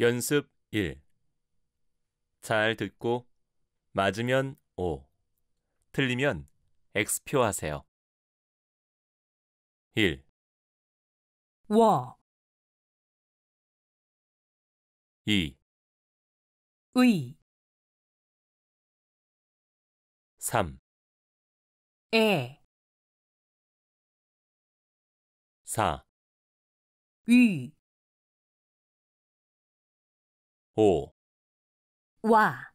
연습 1. 잘 듣고 맞으면 O, 틀리면 X표 하세요. 1, 와 2, 为 3, 爱 4, 欲 5. 와